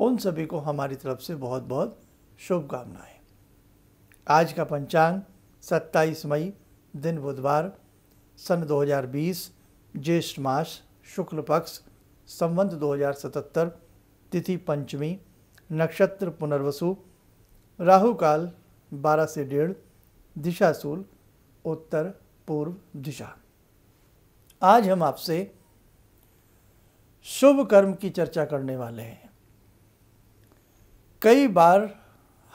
उन सभी को हमारी तरफ से बहुत बहुत शुभकामनाएं आज का पंचांग 27 मई दिन बुधवार सन 2020 ज्येष्ठ मास शुक्ल पक्ष संवंत 2077 तिथि पंचमी नक्षत्र पुनर्वसु राहु काल 12 से डेढ़ दिशाशूल उत्तर पूर्व दिशा आज हम आपसे शुभ कर्म की चर्चा करने वाले हैं कई बार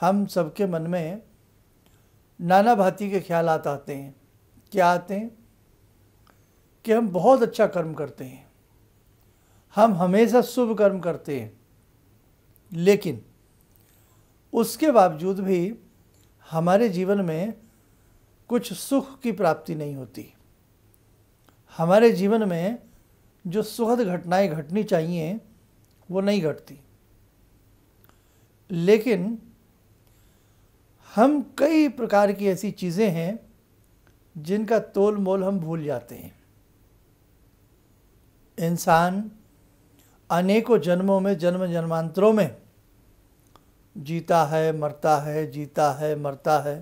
हम सबके मन में नाना भाती के ख्याल आते हैं क्या आते हैं कि हम बहुत अच्छा कर्म करते हैं हम हमेशा शुभ कर्म करते हैं लेकिन उसके बावजूद भी हमारे जीवन में कुछ सुख की प्राप्ति नहीं होती हमारे जीवन में जो सुखद घटनाएं घटनी चाहिए वो नहीं घटती लेकिन हम कई प्रकार की ऐसी चीज़ें हैं जिनका तोल मोल हम भूल जाते हैं इंसान अनेकों जन्मों में जन्म जन्मांतरों में जीता है मरता है जीता है मरता है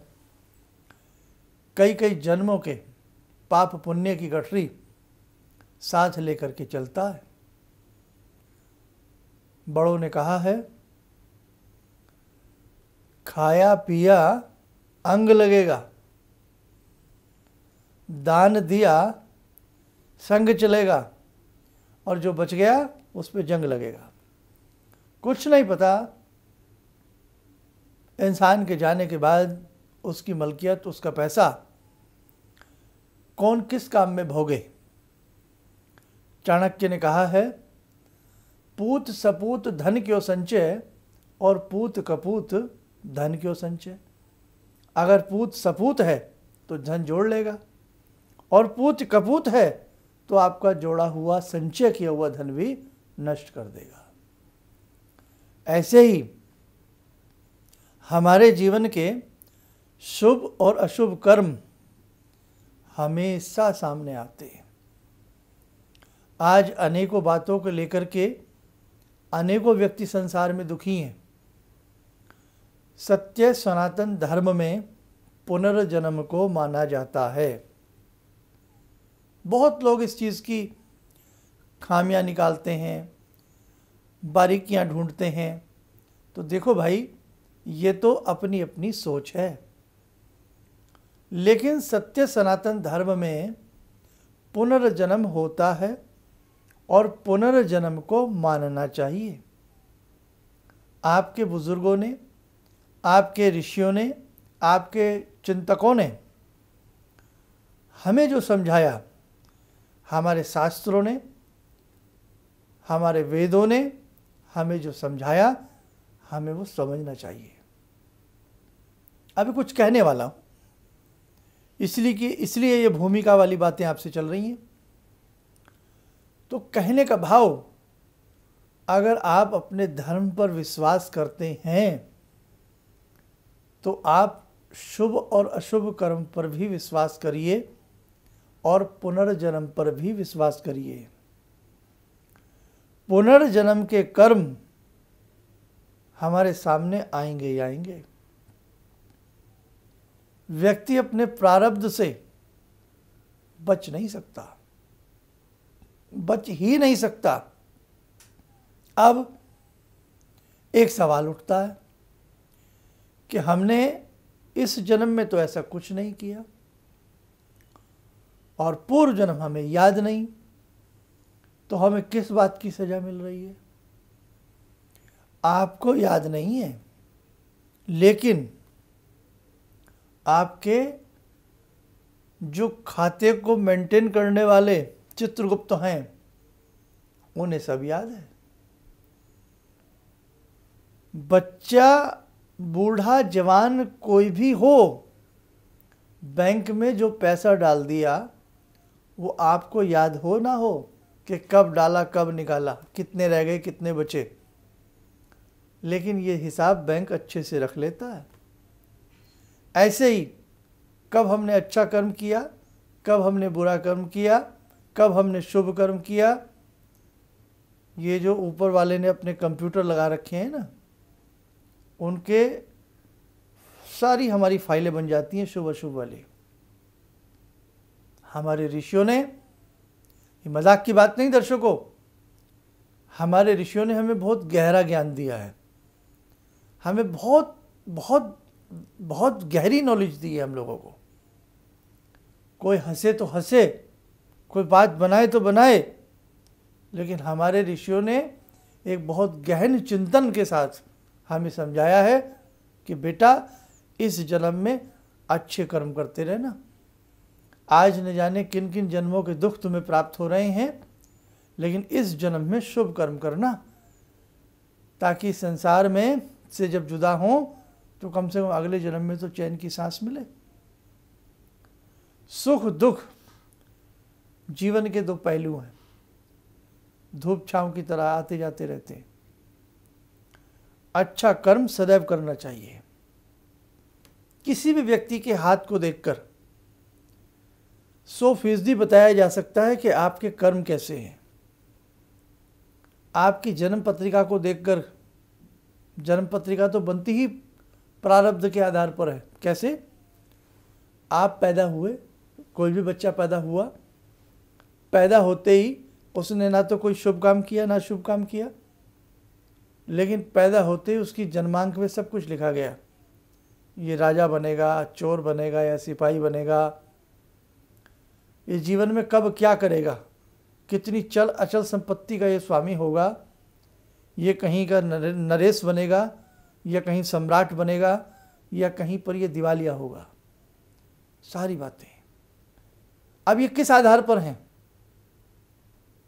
कई कई जन्मों के पाप पुण्य की गठरी साथ लेकर के चलता है बड़ों ने कहा है खाया पिया अंग लगेगा दान दिया संग चलेगा और जो बच गया उस पर जंग लगेगा कुछ नहीं पता इंसान के जाने के बाद उसकी मलकियत उसका पैसा कौन किस काम में भोगे चाणक्य ने कहा है पूत सपूत धन क्यों संचय और पूत कपूत धन क्यों संचय अगर पूत सपूत है तो धन जोड़ लेगा और पूत कपूत है तो आपका जोड़ा हुआ संचय किया हुआ धन भी नष्ट कर देगा ऐसे ही हमारे जीवन के शुभ और अशुभ कर्म हमेशा सामने आते हैं आज अनेकों बातों को लेकर के अनेकों व्यक्ति संसार में दुखी हैं सत्य सनातन धर्म में पुनर्जन्म को माना जाता है बहुत लोग इस चीज़ की खामियां निकालते हैं बारीकियां ढूंढते हैं तो देखो भाई ये तो अपनी अपनी सोच है लेकिन सत्य सनातन धर्म में पुनर्जन्म होता है और पुनर्जन्म को मानना चाहिए आपके बुज़ुर्गों ने आपके ऋषियों ने आपके चिंतकों ने हमें जो समझाया हमारे शास्त्रों ने हमारे वेदों ने हमें जो समझाया हमें वो समझना चाहिए अभी कुछ कहने वाला हूँ इसलिए कि इसलिए ये भूमिका वाली बातें आपसे चल रही हैं तो कहने का भाव अगर आप अपने धर्म पर विश्वास करते हैं तो आप शुभ और अशुभ कर्म पर भी विश्वास करिए और पुनर्जन्म पर भी विश्वास करिए पुनर्जन्म के कर्म हमारे सामने आएंगे ही आएंगे व्यक्ति अपने प्रारब्ध से बच नहीं सकता बच ही नहीं सकता अब एक सवाल उठता है कि हमने इस जन्म में तो ऐसा कुछ नहीं किया और पूर्व जन्म हमें याद नहीं तो हमें किस बात की सज़ा मिल रही है आपको याद नहीं है लेकिन आपके जो खाते को मेंटेन करने वाले चित्रगुप्त हैं उन्हें सब याद है बच्चा बूढ़ा जवान कोई भी हो बैंक में जो पैसा डाल दिया वो आपको याद हो ना हो कि कब डाला कब निकाला कितने रह गए कितने बचे लेकिन ये हिसाब बैंक अच्छे से रख लेता है ऐसे ही कब हमने अच्छा कर्म किया कब हमने बुरा कर्म किया कब हमने शुभ कर्म किया ये जो ऊपर वाले ने अपने कंप्यूटर लगा रखे हैं ना उनके सारी हमारी फाइलें बन जाती हैं शुभ अशुभ वाली हमारे ऋषियों ने ये मजाक की बात नहीं दर्शकों हमारे ऋषियों ने हमें बहुत गहरा ज्ञान दिया है हमें बहुत बहुत बहुत गहरी नॉलेज दी है हम लोगों को कोई हंसे तो हंसे कोई बात बनाए तो बनाए लेकिन हमारे ऋषियों ने एक बहुत गहन चिंतन के साथ हमें समझाया है कि बेटा इस जन्म में अच्छे कर्म करते रहना आज न जाने किन किन जन्मों के दुख तुम्हें प्राप्त हो रहे हैं लेकिन इस जन्म में शुभ कर्म करना ताकि संसार में से जब जुदा हों तो कम से कम अगले जन्म में तो चैन की सांस मिले सुख दुख जीवन के दो पहलू हैं धूप छाँव की तरह आते जाते रहते हैं अच्छा कर्म सदैव करना चाहिए किसी भी व्यक्ति के हाथ को देखकर सौ फीसदी बताया जा सकता है कि आपके कर्म कैसे हैं आपकी जन्म पत्रिका को देखकर जन्म पत्रिका तो बनती ही प्रारब्ध के आधार पर है कैसे आप पैदा हुए कोई भी बच्चा पैदा हुआ पैदा होते ही उसने ना तो कोई शुभ काम किया ना शुभ काम किया लेकिन पैदा होते ही उसकी जन्मांक में सब कुछ लिखा गया ये राजा बनेगा चोर बनेगा या सिपाही बनेगा ये जीवन में कब क्या करेगा कितनी चल अचल संपत्ति का ये स्वामी होगा ये कहीं का नरेश बनेगा या कहीं सम्राट बनेगा या कहीं पर ये दिवालिया होगा सारी बातें अब ये किस आधार पर हैं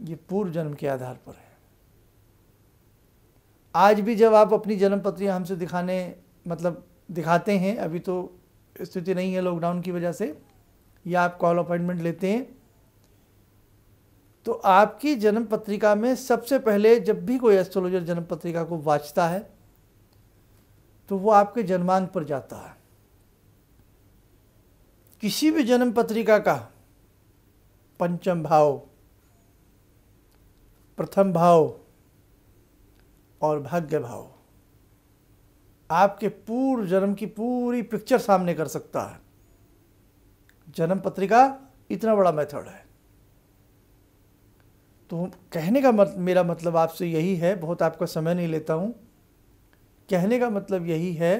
ये पूर्व जन्म के आधार पर है आज भी जब आप अपनी जन्म पत्रियाँ हमसे दिखाने मतलब दिखाते हैं अभी तो स्थिति नहीं है लॉकडाउन की वजह से या आप कॉल अपॉइंटमेंट लेते हैं तो आपकी जन्म पत्रिका में सबसे पहले जब भी कोई एस्ट्रोलॉजर जन्म पत्रिका को वाचता है तो वो आपके जन्मांक पर जाता है किसी भी जन्म पत्रिका का पंचम भाव प्रथम भाव और भाग्य भाव आपके पूर्व जन्म की पूरी पिक्चर सामने कर सकता है जन्म पत्रिका इतना बड़ा मेथड है तो कहने का मत मेरा मतलब आपसे यही है बहुत आपका समय नहीं लेता हूँ कहने का मतलब यही है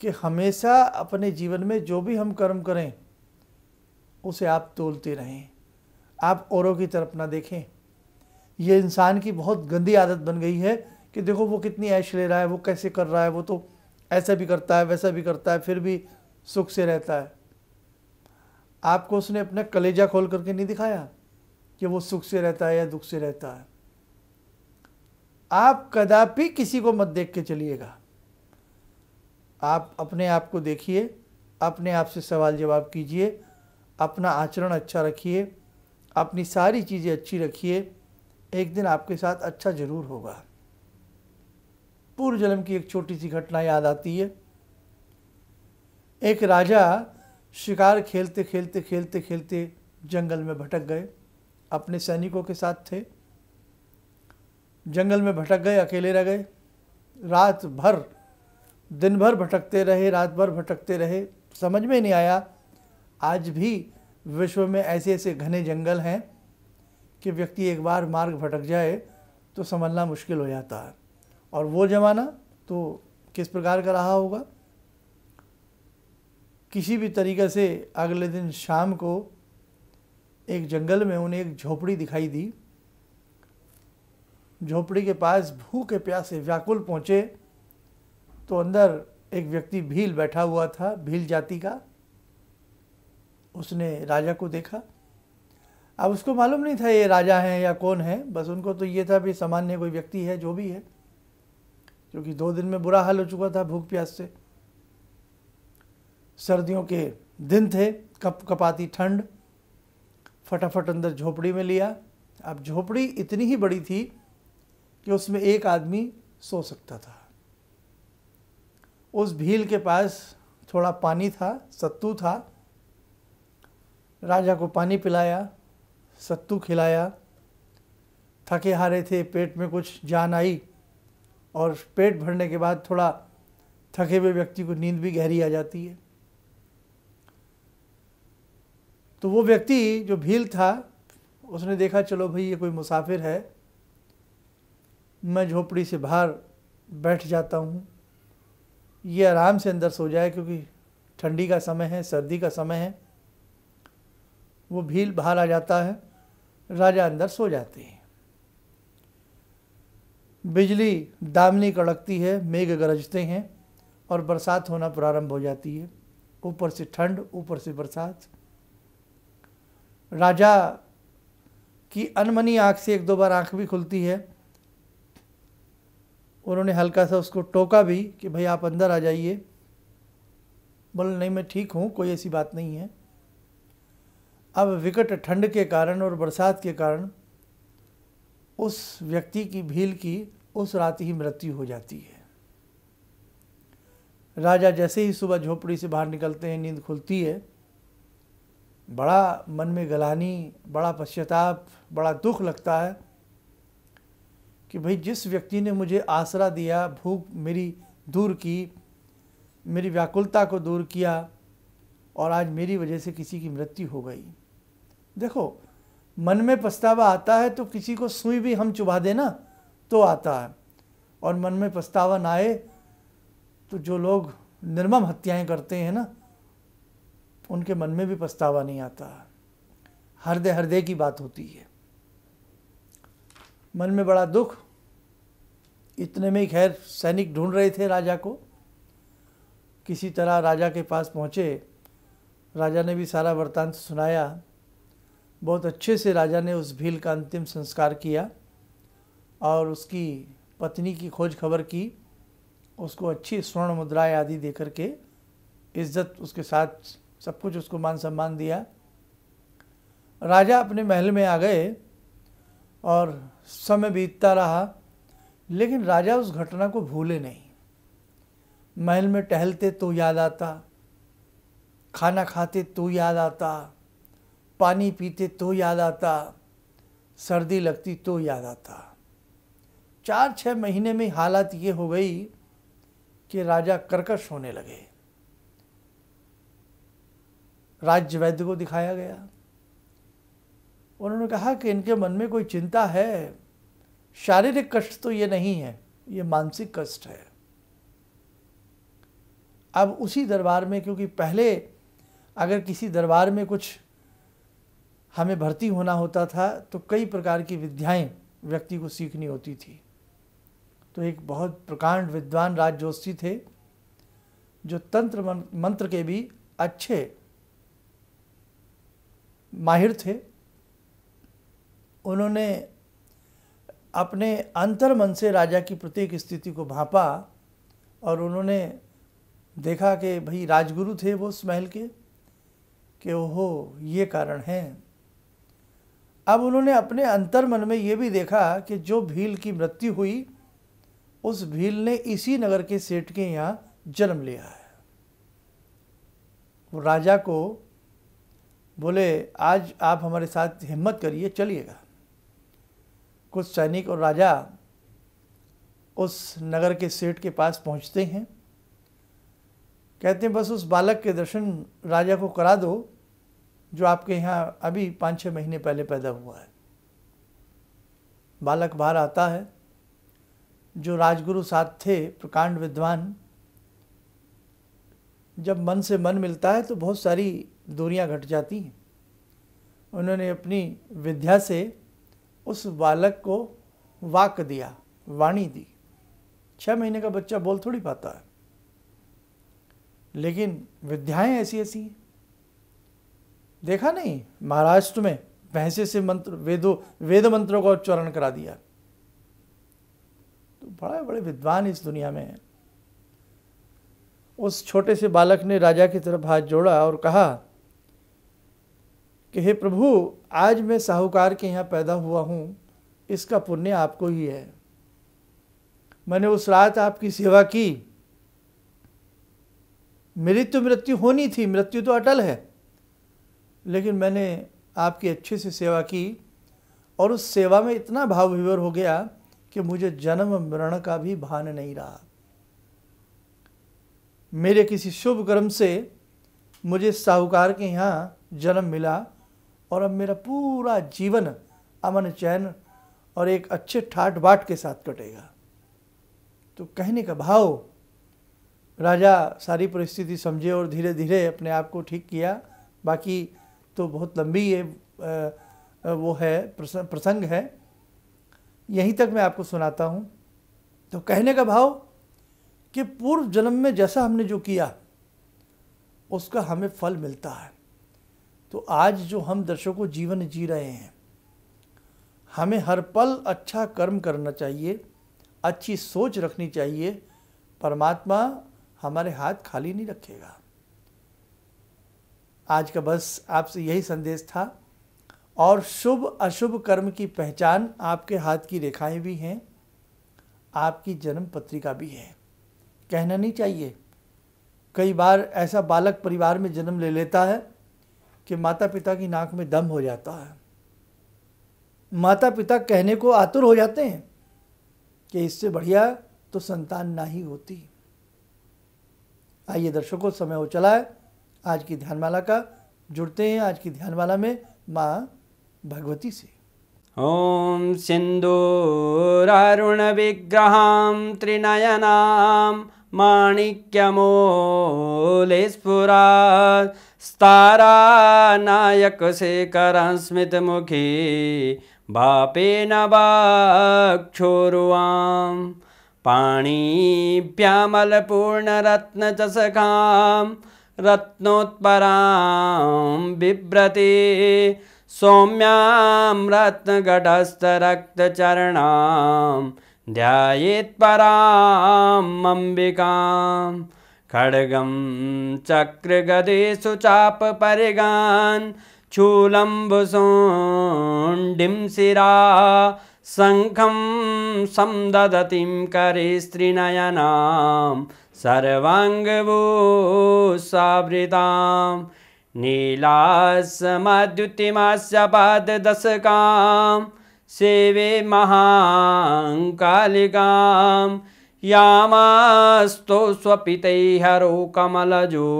कि हमेशा अपने जीवन में जो भी हम कर्म करें उसे आप तोलते रहें आप औरों की तरफ ना देखें ये इंसान की बहुत गंदी आदत बन गई है कि देखो वो कितनी ऐश ले रहा है वो कैसे कर रहा है वो तो ऐसा भी करता है वैसा भी करता है फिर भी सुख से रहता है आपको उसने अपना कलेजा खोल करके नहीं दिखाया कि वो सुख से रहता है या दुख से रहता है आप कदापि किसी को मत देख के चलिएगा आप अपने आप को देखिए अपने आप से सवाल जवाब कीजिए अपना आचरण अच्छा रखिए अपनी सारी चीज़ें अच्छी रखिए एक दिन आपके साथ अच्छा ज़रूर होगा पूर्व जन्म की एक छोटी सी घटना याद आती है एक राजा शिकार खेलते खेलते खेलते खेलते जंगल में भटक गए अपने सैनिकों के साथ थे जंगल में भटक गए अकेले रह गए रात भर दिन भर भटकते रहे रात भर भटकते रहे समझ में नहीं आया आज भी विश्व में ऐसे ऐसे घने जंगल हैं कि व्यक्ति एक बार मार्ग भटक जाए तो संभलना मुश्किल हो जाता है और वो ज़माना तो किस प्रकार का रहा होगा किसी भी तरीक़े से अगले दिन शाम को एक जंगल में उन्हें एक झोपड़ी दिखाई दी झोपड़ी के पास भूखे प्यासे व्याकुल पहुँचे तो अंदर एक व्यक्ति भील बैठा हुआ था भील जाति का उसने राजा को देखा अब उसको मालूम नहीं था ये राजा हैं या कौन है बस उनको तो ये था भी सामान्य कोई व्यक्ति है जो भी है क्योंकि दो दिन में बुरा हाल हो चुका था भूख प्यास से सर्दियों के दिन थे कप कपाती ठंड फटाफट अंदर झोपड़ी में लिया अब झोपड़ी इतनी ही बड़ी थी कि उसमें एक आदमी सो सकता था उस भील के पास थोड़ा पानी था सत्तू था राजा को पानी पिलाया सत्तू खिलाया थके हारे थे पेट में कुछ जान आई और पेट भरने के बाद थोड़ा थके हुए व्यक्ति को नींद भी गहरी आ जाती है तो वो व्यक्ति जो भील था उसने देखा चलो भाई ये कोई मुसाफिर है मैं झोपड़ी से बाहर बैठ जाता हूँ ये आराम से अंदर सो जाए क्योंकि ठंडी का समय है सर्दी का समय है वो भील बाहर आ जाता है राजा अंदर सो जाते हैं बिजली दामनी कड़कती है मेघ गरजते हैं और बरसात होना प्रारंभ हो जाती है ऊपर से ठंड ऊपर से बरसात राजा की अनमनी आँख से एक दो बार आँख भी खुलती है उन्होंने हल्का सा उसको टोका भी कि भाई आप अंदर आ जाइए बोले नहीं मैं ठीक हूँ कोई ऐसी बात नहीं है अब विकट ठंड के कारण और बरसात के कारण उस व्यक्ति की भील की उस रात ही मृत्यु हो जाती है राजा जैसे ही सुबह झोपड़ी से बाहर निकलते हैं नींद खुलती है बड़ा मन में गलानी बड़ा पश्चाताप बड़ा दुख लगता है कि भाई जिस व्यक्ति ने मुझे आसरा दिया भूख मेरी दूर की मेरी व्याकुलता को दूर किया और आज मेरी वजह से किसी की मृत्यु हो गई देखो मन में पछतावा आता है तो किसी को सुई भी हम चुभा देना तो आता है और मन में पछतावा ना आए तो जो लोग निर्मम हत्याएं करते हैं ना उनके मन में भी पछतावा नहीं आता हृदय हृदय की बात होती है मन में बड़ा दुख इतने में खैर सैनिक ढूंढ रहे थे राजा को किसी तरह राजा के पास पहुँचे राजा ने भी सारा वृतांत सुनाया बहुत अच्छे से राजा ने उस भील का अंतिम संस्कार किया और उसकी पत्नी की खोज खबर की उसको अच्छी स्वर्ण मुद्राएँ आदि दे करके इज्जत उसके साथ सब कुछ उसको मान सम्मान दिया राजा अपने महल में आ गए और समय बीतता रहा लेकिन राजा उस घटना को भूले नहीं महल में टहलते तो याद आता खाना खाते तो याद आता पानी पीते तो याद आता सर्दी लगती तो याद आता चार छः महीने में हालात ये हो गई कि राजा कर्कश होने लगे राज्य वैद्य को दिखाया गया उन्होंने कहा कि इनके मन में कोई चिंता है शारीरिक कष्ट तो ये नहीं है ये मानसिक कष्ट है अब उसी दरबार में क्योंकि पहले अगर किसी दरबार में कुछ हमें भर्ती होना होता था तो कई प्रकार की विद्याएं व्यक्ति को सीखनी होती थी तो एक बहुत प्रकांड विद्वान राज जोशी थे जो तंत्र मंत्र के भी अच्छे माहिर थे उन्होंने अपने अंतर मन से राजा की प्रत्येक स्थिति को भापा और उन्होंने देखा कि भाई राजगुरु थे वो उस महल के कि ओहो ये कारण हैं अब उन्होंने अपने अंतर मन में ये भी देखा कि जो भील की मृत्यु हुई उस भील ने इसी नगर के सेठ के यहाँ जन्म लिया है वो राजा को बोले आज आप हमारे साथ हिम्मत करिए चलिएगा कुछ सैनिक और राजा उस नगर के सेठ के पास पहुँचते हैं कहते हैं बस उस बालक के दर्शन राजा को करा दो जो आपके यहाँ अभी पाँच छः महीने पहले पैदा हुआ है बालक बाहर आता है जो राजगुरु साथ थे प्रकांड विद्वान जब मन से मन मिलता है तो बहुत सारी दूरियाँ घट जाती हैं उन्होंने अपनी विद्या से उस बालक को वाक दिया वाणी दी छः महीने का बच्चा बोल थोड़ी पाता है लेकिन विद्याएं ऐसी ऐसी हैं देखा नहीं महाराष्ट्र में भैंसे से मंत्र वेदों वेद मंत्रों का उच्चारण करा दिया तो बड़े बड़े विद्वान इस दुनिया में हैं उस छोटे से बालक ने राजा की तरफ हाथ जोड़ा और कहा कि हे प्रभु आज मैं साहूकार के यहाँ पैदा हुआ हूँ इसका पुण्य आपको ही है मैंने उस रात आपकी सेवा की मेरी तो मृत्यु होनी थी मृत्यु तो अटल है लेकिन मैंने आपकी अच्छे से सेवा की और उस सेवा में इतना भाव विवर हो गया कि मुझे जन्म मरण का भी भान नहीं रहा मेरे किसी शुभ कर्म से मुझे साहूकार के यहाँ जन्म मिला और अब मेरा पूरा जीवन अमन चैन और एक अच्छे ठाट बाट के साथ कटेगा तो कहने का भाव राजा सारी परिस्थिति समझे और धीरे धीरे अपने आप को ठीक किया बाकी तो बहुत लंबी ये वो है प्रसंग है यहीं तक मैं आपको सुनाता हूँ तो कहने का भाव कि पूर्व जन्म में जैसा हमने जो किया उसका हमें फल मिलता है तो आज जो हम दर्शकों जीवन जी रहे हैं हमें हर पल अच्छा कर्म करना चाहिए अच्छी सोच रखनी चाहिए परमात्मा हमारे हाथ खाली नहीं रखेगा आज का बस आपसे यही संदेश था और शुभ अशुभ कर्म की पहचान आपके हाथ की रेखाएं भी हैं आपकी जन्म पत्रिका भी है कहना नहीं चाहिए कई बार ऐसा बालक परिवार में जन्म ले लेता है कि माता पिता की नाक में दम हो जाता है माता पिता कहने को आतुर हो जाते हैं कि इससे बढ़िया तो संतान ना ही होती आइए दर्शकों समय हो चला है आज की ध्यानमाला का जुड़ते हैं आज की ध्यानमाला में माँ भगवती से ओम ॐ सिन्दूरारुणविग्रहां त्रिनयनां माणिक्यमोले बापे स्तारानायकशेखरं स्मितमुखी भापेन वाक्षोरुवां पाणीभ्यामलपूर्णरत्नचषकां रत्नोत्परां बिभ्रती सौम्यां रत्नघटस्थरक्तचरणां ध्यायेत्परां अम्बिकां खड्गं चक्रगदिषु चापरिगान् चूलम्बुसोण्डिं शिरा शङ्खं करे स्त्रीनयनां सर्वाङ्गभूसावृतां सेवे महाङ्कालिकां यामास्तु स्वपितैहरो कमलजो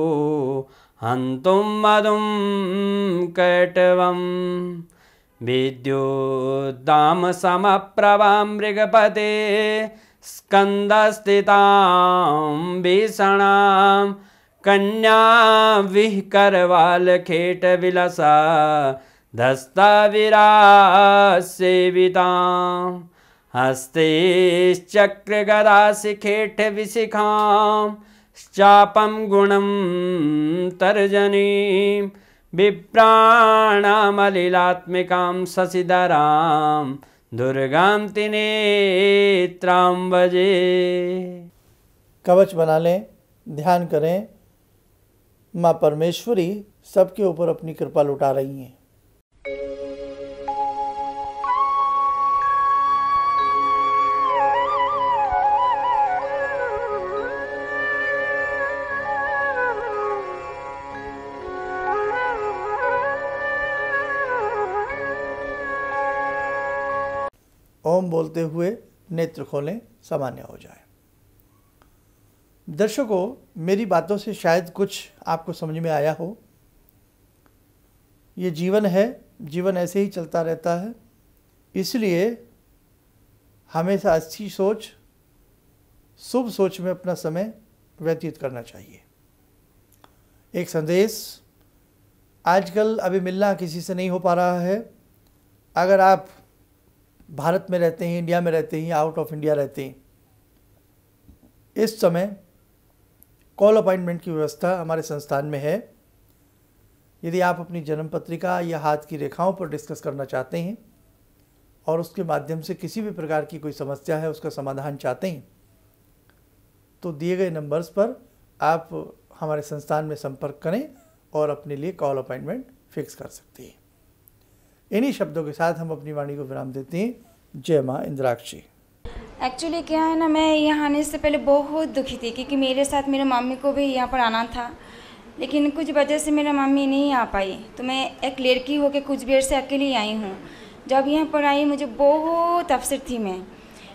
हन्तुं मधुं कटवं विद्युदामसमप्रभा मृगपते स्कन्दस्थितां भीषणां कन्या विः करवालखेटविलसा दस्ताविरासेवितां हस्तेश्चक्रगदासिखेटविशिखां चापं गुणं तर्जनीं विप्राणामलिलात्मिकां शशिधरां दुर्गांति नेत्राम्बजे कवच बना लें ध्यान करें माँ परमेश्वरी सबके ऊपर अपनी कृपा लुटा रही हैं बोलते हुए नेत्र खोलें सामान्य हो जाए दर्शकों मेरी बातों से शायद कुछ आपको समझ में आया हो ये जीवन है जीवन ऐसे ही चलता रहता है इसलिए हमेशा अच्छी सोच शुभ सोच में अपना समय व्यतीत करना चाहिए एक संदेश आजकल अभी मिलना किसी से नहीं हो पा रहा है अगर आप भारत में रहते हैं इंडिया में रहते हैं आउट ऑफ इंडिया रहते हैं इस समय कॉल अपॉइंटमेंट की व्यवस्था हमारे संस्थान में है यदि आप अपनी जन्म पत्रिका या हाथ की रेखाओं पर डिस्कस करना चाहते हैं और उसके माध्यम से किसी भी प्रकार की कोई समस्या है उसका समाधान चाहते हैं तो दिए गए नंबर्स पर आप हमारे संस्थान में संपर्क करें और अपने लिए कॉल अपॉइंटमेंट फिक्स कर सकते हैं इन्हीं शब्दों के साथ हम अपनी वाणी को विराम देते हैं जय माँ इंद्राक्षी एक्चुअली क्या है ना मैं यहाँ आने से पहले बहुत दुखी थी क्योंकि मेरे साथ मेरे मम्मी को भी यहाँ पर आना था लेकिन कुछ वजह से मेरा मम्मी नहीं आ पाई तो मैं एक लड़की होकर कुछ देर से अकेली आई हूँ जब यहाँ पर आई मुझे बहुत अफसर थी मैं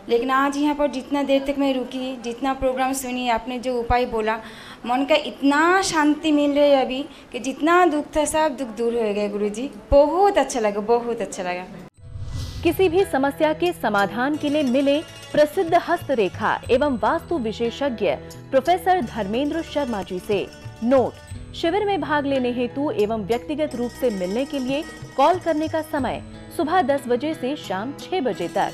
लेकिन आज यहाँ पर जितना देर तक मैं रुकी जितना प्रोग्राम सुनी आपने जो उपाय बोला मन का इतना शांति मिल रही है अभी कि जितना दुख था सब दुख दूर हो गया गुरु जी बहुत अच्छा लगा बहुत अच्छा लगा किसी भी समस्या के समाधान के लिए मिले प्रसिद्ध हस्तरेखा एवं वास्तु विशेषज्ञ प्रोफेसर धर्मेंद्र शर्मा जी से नोट शिविर में भाग लेने हेतु एवं व्यक्तिगत रूप से मिलने के लिए कॉल करने का समय सुबह 10 बजे से शाम 6 बजे तक